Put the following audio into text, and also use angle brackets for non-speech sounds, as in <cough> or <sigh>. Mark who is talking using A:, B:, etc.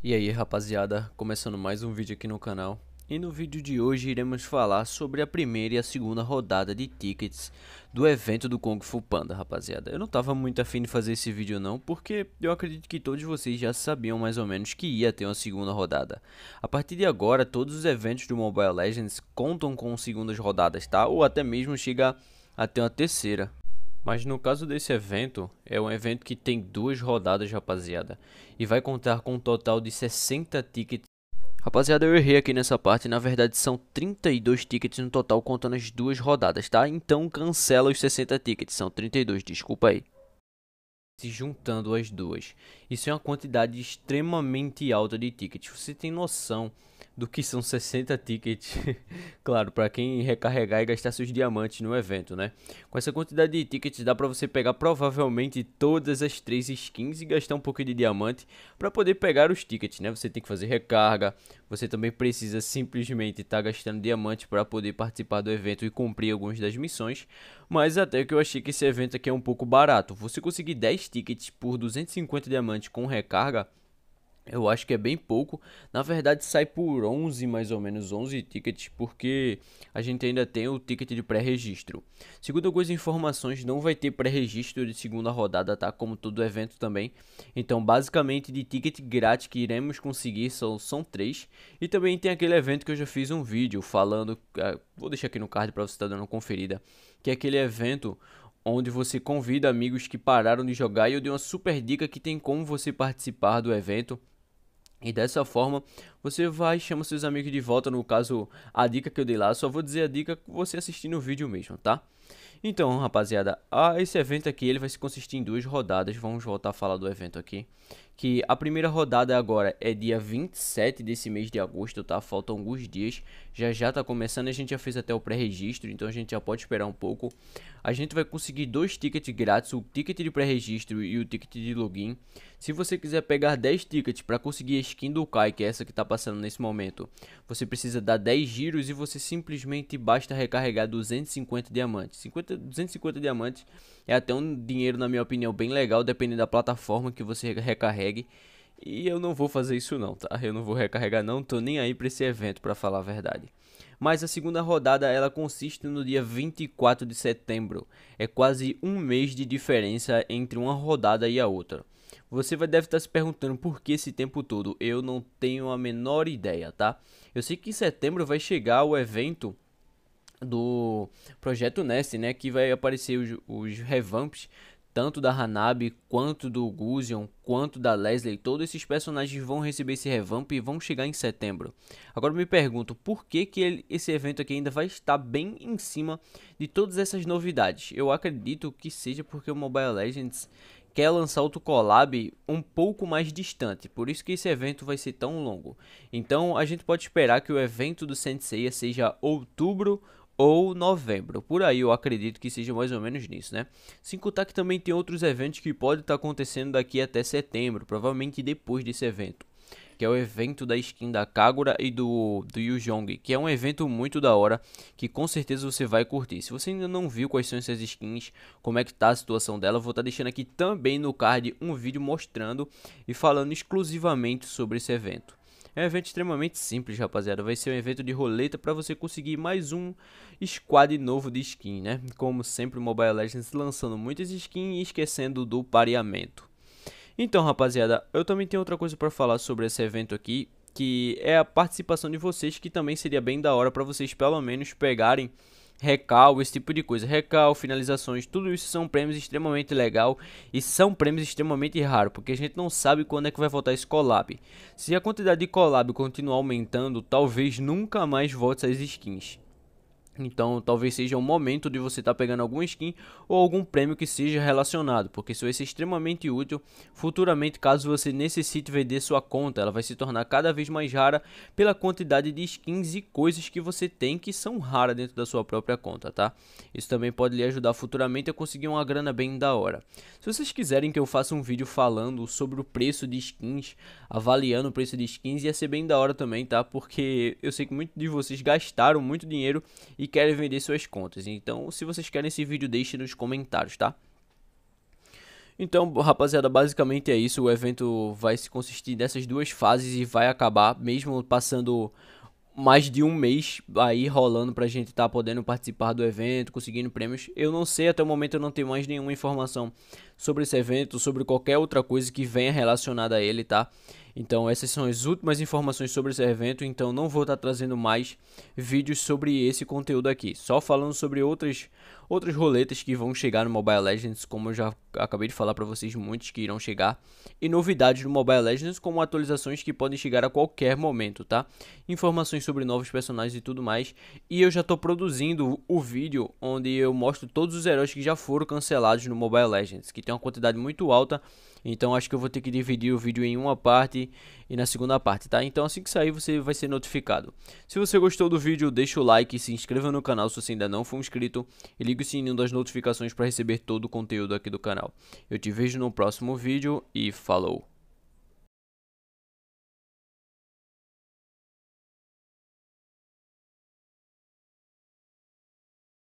A: E aí rapaziada, começando mais um vídeo aqui no canal E no vídeo de hoje iremos falar sobre a primeira e a segunda rodada de tickets do evento do Kung Fu Panda rapaziada Eu não tava muito afim de fazer esse vídeo não, porque eu acredito que todos vocês já sabiam mais ou menos que ia ter uma segunda rodada A partir de agora, todos os eventos do Mobile Legends contam com segundas rodadas, tá? Ou até mesmo chega a ter uma terceira mas no caso desse evento, é um evento que tem duas rodadas, rapaziada, e vai contar com um total de 60 tickets. Rapaziada, eu errei aqui nessa parte, na verdade são 32 tickets no total contando as duas rodadas, tá? Então cancela os 60 tickets, são 32, desculpa aí se juntando as duas. Isso é uma quantidade extremamente alta de tickets. Você tem noção do que são 60 tickets? <laughs> claro, para quem recarregar e gastar seus diamantes no evento, né? Com essa quantidade de tickets dá para você pegar provavelmente todas as três skins e gastar um pouco de diamante para poder pegar os tickets, né? Você tem que fazer recarga. Você também precisa simplesmente estar tá gastando diamante para poder participar do evento e cumprir algumas das missões. Mas até que eu achei que esse evento aqui é um pouco barato. Você conseguir 10 tickets por 250 diamantes com recarga, eu acho que é bem pouco. Na verdade, sai por 11, mais ou menos 11 tickets, porque a gente ainda tem o ticket de pré-registro. Segundo algumas informações, não vai ter pré-registro de segunda rodada, tá? Como todo evento também. Então, basicamente, de ticket grátis que iremos conseguir são, são três. E também tem aquele evento que eu já fiz um vídeo falando. Ah, vou deixar aqui no card para você estar tá dando uma conferida. Que é aquele evento onde você convida amigos que pararam de jogar e eu dei uma super dica que tem como você participar do evento. E dessa forma, você vai e chama seus amigos de volta, no caso, a dica que eu dei lá, só vou dizer a dica você assistindo o vídeo mesmo, tá? Então, rapaziada, esse evento aqui ele vai se consistir em duas rodadas. Vamos voltar a falar do evento aqui. Que a primeira rodada agora é dia 27 desse mês de agosto, tá? Faltam alguns dias. Já já tá começando. A gente já fez até o pré-registro, então a gente já pode esperar um pouco. A gente vai conseguir dois tickets grátis: o ticket de pré-registro e o ticket de login. Se você quiser pegar 10 tickets para conseguir a skin do Kai, que é essa que tá passando nesse momento, você precisa dar 10 giros e você simplesmente basta recarregar 250 diamantes. 50 250, 250 diamantes. É até um dinheiro, na minha opinião, bem legal, dependendo da plataforma que você recarregue. E eu não vou fazer isso não, tá? Eu não vou recarregar não, tô nem aí para esse evento, para falar a verdade. Mas a segunda rodada, ela consiste no dia 24 de setembro. É quase um mês de diferença entre uma rodada e a outra. Você vai deve estar tá se perguntando por que esse tempo todo. Eu não tenho a menor ideia, tá? Eu sei que em setembro vai chegar o evento do projeto Nest, né, que vai aparecer os, os revamps tanto da Hanabi quanto do Guzion, quanto da Leslie, todos esses personagens vão receber esse revamp e vão chegar em setembro. Agora me pergunto por que, que ele, esse evento aqui ainda vai estar bem em cima de todas essas novidades. Eu acredito que seja porque o Mobile Legends quer lançar outro collab um pouco mais distante, por isso que esse evento vai ser tão longo. Então a gente pode esperar que o evento do Saint seja outubro ou novembro. Por aí eu acredito que seja mais ou menos nisso, né? Sem contar que também tem outros eventos que podem estar tá acontecendo daqui até setembro, provavelmente depois desse evento. Que é o evento da skin da Kagura e do, do Jong, que é um evento muito da hora, que com certeza você vai curtir. Se você ainda não viu quais são essas skins, como é que tá a situação dela, vou estar tá deixando aqui também no card um vídeo mostrando e falando exclusivamente sobre esse evento. É um evento extremamente simples, rapaziada. Vai ser um evento de roleta para você conseguir mais um squad novo de skin, né? Como sempre, o Mobile Legends lançando muitas skins e esquecendo do pareamento. Então, rapaziada, eu também tenho outra coisa para falar sobre esse evento aqui, que é a participação de vocês, que também seria bem da hora para vocês pelo menos pegarem recal, esse tipo de coisa. Recal, finalizações, tudo isso são prêmios extremamente legal e são prêmios extremamente raros, porque a gente não sabe quando é que vai voltar esse collab. Se a quantidade de collab continuar aumentando, talvez nunca mais volte as skins. Então, talvez seja o momento de você estar tá pegando alguma skin ou algum prêmio que seja relacionado, porque isso vai ser extremamente útil futuramente caso você necessite vender sua conta. Ela vai se tornar cada vez mais rara pela quantidade de skins e coisas que você tem que são raras dentro da sua própria conta, tá? Isso também pode lhe ajudar futuramente a conseguir uma grana bem da hora. Se vocês quiserem que eu faça um vídeo falando sobre o preço de skins, avaliando o preço de skins, ia ser bem da hora também, tá? Porque eu sei que muitos de vocês gastaram muito dinheiro e querem vender suas contas. Então, se vocês querem esse vídeo, deixe nos comentários, tá? Então, rapaziada, basicamente é isso. O evento vai se consistir dessas duas fases e vai acabar, mesmo passando mais de um mês aí rolando pra gente estar tá podendo participar do evento, conseguindo prêmios. Eu não sei, até o momento eu não tenho mais nenhuma informação sobre esse evento, sobre qualquer outra coisa que venha relacionada a ele, tá? Então essas são as últimas informações sobre esse evento, então não vou estar trazendo mais vídeos sobre esse conteúdo aqui, só falando sobre outras outras roletas que vão chegar no Mobile Legends, como eu já acabei de falar para vocês, muitos que irão chegar, e novidades do Mobile Legends, como atualizações que podem chegar a qualquer momento, tá? Informações sobre novos personagens e tudo mais. E eu já estou produzindo o vídeo onde eu mostro todos os heróis que já foram cancelados no Mobile Legends, que tem uma quantidade muito alta então acho que eu vou ter que dividir o vídeo em uma parte e na segunda parte, tá? Então assim que sair você vai ser notificado. Se você gostou do vídeo, deixa o like, se inscreva no canal se você ainda não for inscrito e ligue o sininho das notificações para receber todo o conteúdo aqui do canal. Eu te vejo no próximo vídeo e falou!